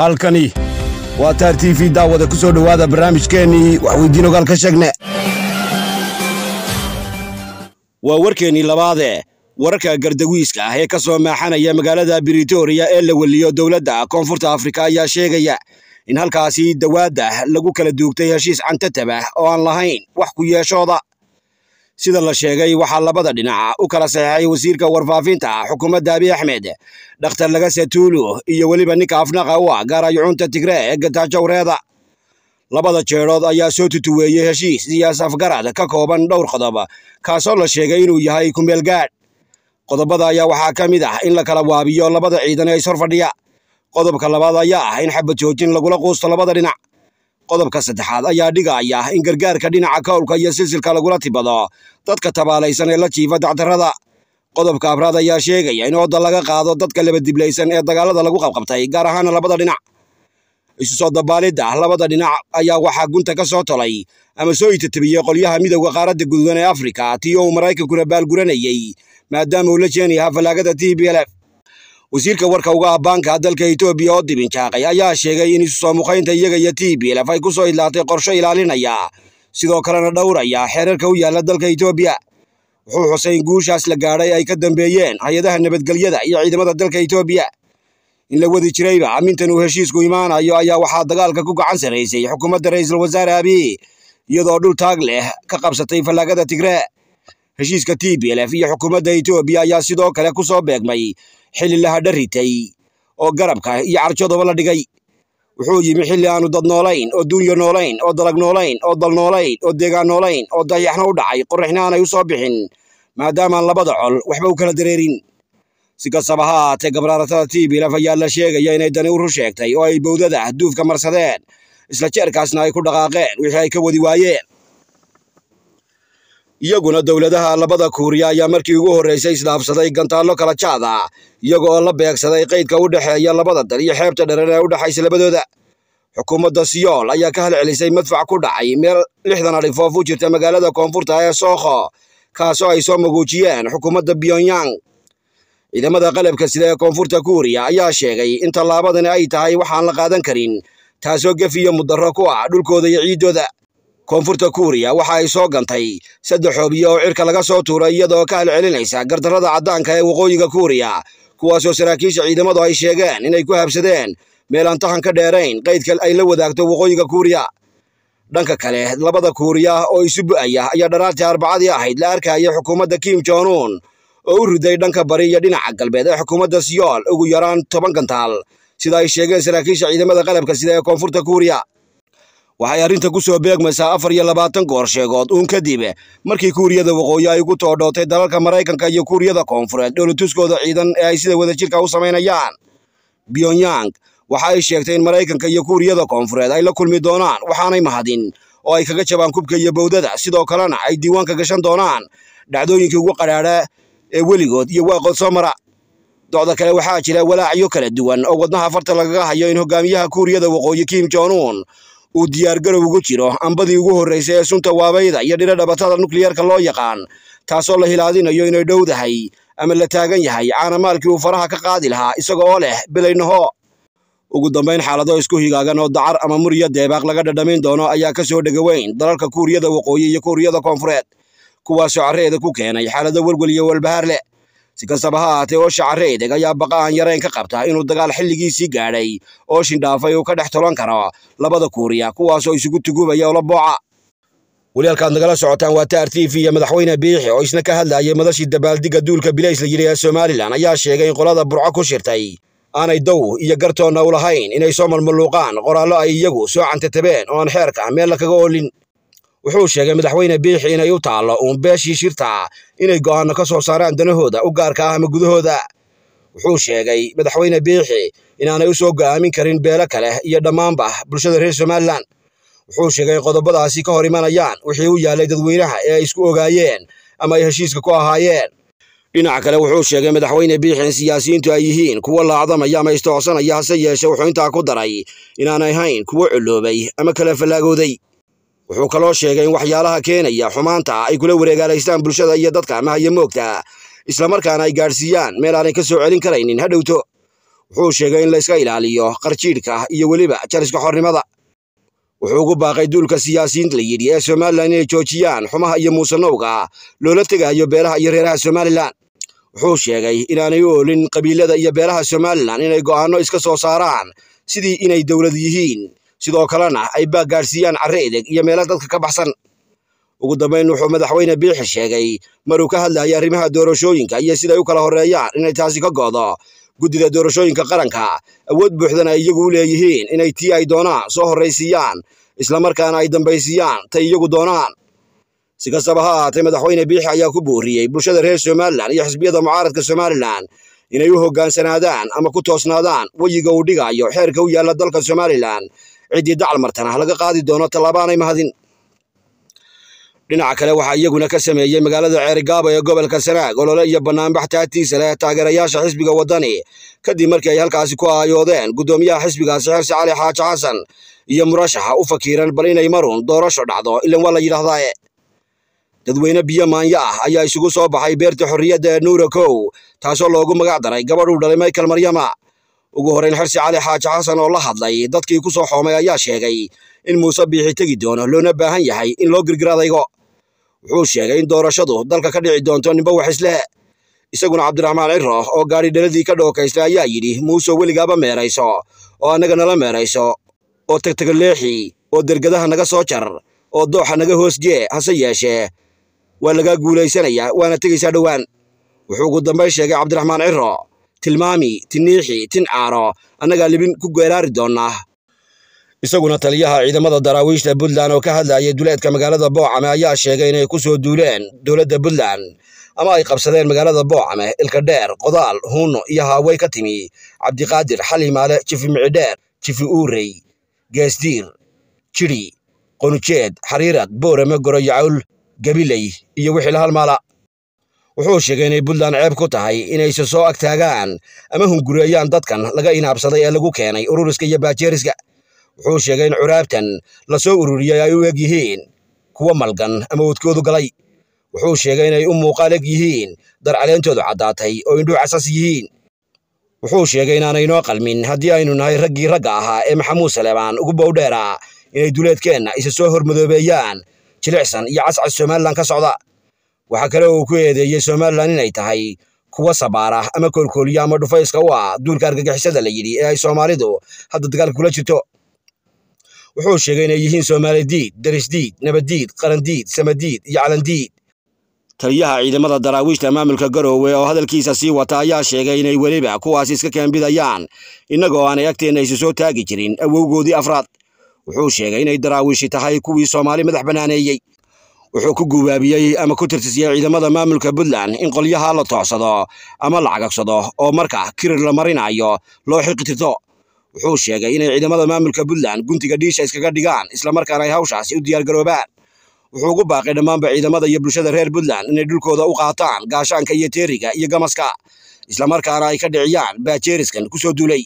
halkani waa taar t v daawada ku soo dhowaada barnaamijkeennii waxweydiin ogaal ka sheegne waa warkeennii labaade wararka gardawiiska ah ee ka soo maaxanaya magaalada britoria ee la weliyo dowladda koonfurta afrika ayaa sheegaya in halkaasi dawaadda ah lagu kala duugtay heshiis cantatab ah oo aan lahayn wax ku yeeshooda sida la sheegay waxaa labada dhinac u kala saxeexay wasiirka warfaafinta xukuumadda abiy axmed dhakhtar laga setuulu iyo weliba ninka afnaqa u ah gaarayucunta ee taajowreeda labada jeerood ayaa soo tutuweeyey heshiis siyaas afgarad ka kooban dhowr qodob kaasoo la sheegay inuu yahay kumeelgaadh qodobada ayaa waxaa ka mid ah in la kala waabiyo labada ciidan ee ishor fadhiya qodobka labaad ayaa ah in xabad joojin lagula quusto labada dhinac qodobka saddexaad ayaa dhigaya in gargaarka dhinaca kowlka iyo silsilka lagula tibado dadka tabaalaysan ee la jiifa dacdarada qodobka afraad ayaa sheegaya in oodda laga qaado dadka labadiblaysan ee dagaalada lagu qabqabtay gaar ahaana labada dhinac isu soo dabaalidda labada dhinac ayaa waxaa gunta ka soo tolay ama soo itatabiyey qolyaha midowga qaaradda guduudan ee afrika tii oo uu maraykankuna baalguranayay maadaama uu la jeenayahaa fallaagada t b l f wasiirka warka uga ah banka dalka etoobiya oo dibin jaaqay ayaa sheegay in isusoo soo muqaynta iyaga iyo t b lf ay ku soo idlaatay qorsho ilaalinaya sidoo kalena dhowraya xeerarka u yaalla dalka etoobiya wuxuu xusay in guushaas la gaadhay ay ka dambeeyeen hay-adaha nabadgelyada iyo ciidamada dalka etoobiya in la wadi jirayba amintan uu heshiisku imaanayo ayaa waxaa dagaalka ku gacan saraysay xukuumadda ra'iisul wasaare abiy iyadoo dhul taag leh ka qabsatay fallaagada tigree heshiiska t b lf iyo xukuumadda etoobiya ayaa sidoo kale ku soo beegmay xilli ritay oo garabka iyo carjodaba la dhigay wuxuu yimi xilli aanu dad noolayn oo duunyo noolayn oo dalag noolayn oo dal noolayn oo deegaan noolayn oo dayaxna u dhacay qorrixna aanay u soo bixin maadaamaan labada col waxba u kala dareerin si kastaba ha ahaatee gabraaratada laf ayaa la sheegaya inay dani u rur sheegtay oo ay bowdada duufka marsadeen isla jeerkaasna ay ku dhaqaaqeen wixii ay ka wadi waayeen iyaguna dowladaha labada kuuriya ayaa markii ugu horreysay isdhaafsaday gantaallo kala jaada ah la beegsaday qaydka u dhexeeya labada dal iyo xeebta dharan ee u dhexaysa labadooda xukuumadda siyool ayaa ka halcelisay madfac ku dhacay meel lixdan adhifoof u jirta magaalada koonfurta ee sookho kaasoo ay soo maguujiyeen xukuumadda pyongyang ciidamada qalabka sida ee koonfurta kuuriya ayaa sheegay in tallaabadani ay tahay waxaan la qaadan karin taasoo gefiyo mudaro ku ah dhulkooda iyo ciiddooda koonfurta kuuriya waxa ay soo gantay saddex hoobiye oo cirka laga soo tuuray iyadoo ka halcelinaysa gardarrada caddaanka ee waqooyiga kuuriya kuwaasoo saraakiisha ciidamadu ay sheegeen inay ku habsadeen meel aan ka dheerayn qaydka ay la wadaagto waqooyiga kuuriya dhanka kale labada kuuriya oo isu bu'aya ayaa dharaartii arbacadii ahayd la arkayay xukuumadda kim jonuun oo u riday dhanka bari iyo dhinaca galbeed ee xukuumadda siyool ugu yaraan toban gantaal sida ay sheegeen saraakiisha ciidamada qalabka sida ee koonfurta kuuriya waxay arrinta ku soo beegmaysaa afar iyo labaatan goor sheegood uun kadib eh, markii kuuriyada waqooyi ay ugu toodhootay dalalka maraykanka iyo kuuriyada koonfureed dhowlatuskooda ciidan ee ay sida wadajirka u samaynayaan pyongyang waxa ay sheegtay in maraykanka iyo kuuriyada koonfureed ay la kulmi doonaan waxaanay mahadin oo ay kaga jabaan kubka iyo bowdada sidoo kalena ay diiwaanka gashan doonaan dhacdooyinkii ugu qadhaadha ee weligood iyo waaqood soo mara docda kale waxaa jira walaacyo kala duwan oo wadnaha farta lagaga hayo in hogaamiyaha kuuriyada waqooyi kim jong un uu diyaargarow ugu jiro ambadii ugu horreysay ee sunta waabayda iyo dhira dhabatada nukliyarka loo yaqaan taasoo la hilaadinayo inay dhowdahay ama la taagan yahay caanamaalkii uu faraha ka qaadi lahaa isaga oo leh bilaynaho ugu dambayn xaalado isku higaagan oo dacar ama murya deebaaq laga dhadhamin doono ayaa ka soo dhegaweyn dalalka kuuriyada waqooyi iyo kuuriyada koonfureed kuwaasoo carreeda ku keenay xaalado welwel iyo walbahaar leh si kastaba ha ahaatee oosha careydag ayaa baqa'an yareen ka qabta inuu dagaal xilligiisii gaadhay oo shindhaafay uu ka dhex tolon karo labada kuuriya kuwaasoo isugu tugubaya ola booca waliyaalkaad nagala socotaan waa tr t v iyo madaxweyne biixi oo isna ka hadlayay madashii dabaaldigga duulka bileys la yidhi ee somalilan ayaa sheegay in qolada burco ku shirtay aanay dow iyo gartoonna u lahayn inay soo malmaluuqaan qoraallo ay iyagu soo cantatabeen oo aan xeerka meel la kaga oolin wuxuu sheegay madaxweyne biixi inay u taallo uun beeshii shirta inay go'aanno ka soo saaraan danahooda u gaarka ah ama gudahooda wuxuu sheegay madaxweyne biixi inaanay usoo go'aamin karin beelo kale iyo dhammaanba bulshada reer somalilan wuxuu sheegay qodobadaasi ka hor imanayaan wixii u yaallay dadweynaha ee ay isku ogaayeen ama ay heshiiska ku ahaayeen dhinaca kale wuxuu sheegay madaxweyne biixi in siyaasiyiintu ay yihiin kuwo laacdamaya ama istoocsanaya hase yeeshe wuxuu intaa ku daray inaanay ahayn kuwo coloobay ama kala fallaagooday wuxuu kaloo sheegay in waxyaalaha keenaya xumaanta ay kula wareegaalaystaan bulshada iyo dadka amahayo moogta islamarkaana ay gaadhsiiyaan meel aanay ka soo celin karaynin hadhowto wuxuu sheegay in layska ilaaliyo qarjiidhka iyo weliba jaliska xornimada wuxuu ugu baaqay duulka siyaasiyiinta la yidhi ee somalilan inay joojiyaan xumaha iyo muusanowga loola tegayo beelaha iyo reeraha somalilan wuxuu sheegay inaanay u oolin qabiilada iyo beelaha somalilan inay go'aanno iska soo saaraan sidii inay dowlad yihiin sidoo kalena ay baa gaarsiiyaan carre edeg iyo meelo dadka ka baxsan ugu dambayn wuxuu madaxweyne biixi sheegay maruu ka hadlayay arrimaha doorashooyinka iyo siday u kala horreeyaan inay taasi ka goodo guddida doorashooyinka qaranka awood buuxdana ay iyagu u leeyihiin inay tii ay doonaan soo horraysiiyaan islamarkaana ay dambaysiiyaan tay iyagu doonaan si kastaba ha ahaatay madaxweyne biixi ayaa ku buuriyey bulshada reer somalilan iyo xisbiyada mucaaradka somalilan inay u hoggaansanaadaan ama ku toosnaadaan weyiga uu dhigaayo xeerka u yaalla dalka somalilan ciddii dacal martan ah laga qaadi doono tallaabaanay mahadin dhinaca kale waxaa iyaguna ka sameeyey magaalada ceerigaabo ee gobolka sanaag olole iyo banaanbax taagtiisa leh taageerayaasha xisbiga waddani kadib markii ay halkaasi ku aayoodeen guddoomiyaha xisbigaasi xerse cali xaaji xasan iyo murashaxa u fakiiran bal inay marun doorasho dhacdo ilan waa la yidhaahdaa dadweyne biyo maanyo ah ayaa isugu soo baxay beerta xorriyadda ee nuura kow taasoo loogu magac daray gabadhuu dhalay michael maryama ugu horeyn xirsi cali xaaji xasan oo la hadlay dadkii ku soo xoomay ayaa sheegay in muuse biixi tegi doono loona baahan yahay in loo girgiradaygo wuxuu sheegay in doorashadu dalka ka dhici doonto ninba wax isleh isaguna cabdiraxmaan ciro oo dhaladii ka dhookaystay ayaa yidhi muuse weligaaba meerayso oo annaga nala meerayso oo tegtegaleexi oo dergadaha naga soo jar oo dooxa naga hoos jee hase yeeshee waa lagaa guulaysanayaa waana tegaysaa dhowaan wuxuu ugu dambayn sheegay cabdiraxmaan ciro tilmaami tiniixi tincaano annagaa libin ku geeraari doonaa isaguna taliyaha ciidamada daraawiishta puntland oo ka hadlayay duleedka magaalada boocame ayaa sheegay inay ku soo duuleen dowladda puntland ama ay qabsadeen magaalada boocame ilkadheer qodaal huuno iyo haawey ka timi cabdiqaadir xalimaale jifi micidheer jifi uurey geesdiir jidhi qonujeed xariirad boorame goroyacawl gabiley iyo wixii la halmaala ah wuxuu sheegay inay puntland ceeb ku tahay inayse soo agtaagaan ama hungureeyaan dadkan laga inaabsaday ee lagu keenay ururiska iyo baajeeriska wuxuu sheegay in curaabtan la soo ururiyey ay u eg yihiin kuwa malgan ama wadkoodu galay wuxuu sheegay inay u muuqaal eg yihiin dar caleyntoodu caddaatay oo indhuu casas yihiin wuxuu sheegay inaanay inoo qalmin haddii aynu nahay raggii ragga ahaa ee maxamuud saleemaan ugu bowdheera inay duleedkeenna isa soo hormadoobeeyaan jilicsan iyo cascas somalilan ka socda waxaa kale oo uu ku eedeeyey somalilan inay tahay kuwa sabaara ama koolkooliya ama dhufayska u ah duulka argagixisada la yidhi ee ay soomaalidu hadda dagaalka kula jirto wuxuu sheegay inay yihiin soomaalidiid darisdiid nabadiid qarandiid samadiid iyo calandiid taliyaha ciidamada daraawiishta maamulka garoowe oo hadalkiisa sii wata ayaa sheegay inay weliba kuwaas iska keenbidayaan innagoo aanay agteenna isu soo taagi jirin awowgoodii afraad wuxuu sheegay inay daraawiishi tahay kuwii soomaali madax bannaaneeyey wuxuu ku gubaabiyey ama ku tirtisiyey ciidamada maamulka puntland in qolyaha la toocsado ama la cagagsado oo marka kirir la marinayo loo xiqitirto wuxuu sheegay inay ciidamada maamulka puntland guntiga dhiisha iskaga dhigaan islamarkaana ay hawshaasi u diyaargaroobaan wuxuu ugu baaqay dhammaanba ciidamada iyo bulshada reer puntland inay dhulkooda u qaataan gaashaanka iyo teeriga iyo gamaska islamarkaana ay ka dhiciyaan baajeeriskan ku soo duulay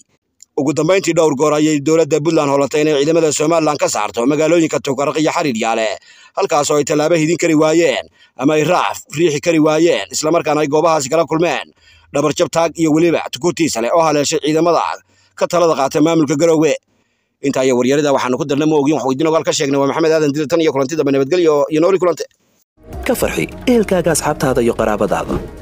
ugu dambayntii dhowr goor ayay dowladda puntland holatay inay ciidamada somalilan ka saarto magaalooyinka tukaraq iyo xariir yaale halkaasoo ay tallaabo hidin kari waayeen ama ay raaf riixi kari waayeen islamarkaana ay goobahaasi kala kulmeen dhabarjab taag iyo weliba tukurtiisa leh oo haleeshay ciidamada ka talada qaatay maamulka garowe inta iyo waryarada waxaanu ku darna ma wax weydiin ogaal ka sheegnay waa maxamed aadan dilirtan iyo kulanti dambe nabadgelyo iyo nooli kulante ka farxi ehelkaaga asxaabtaada iyo qaraabadaada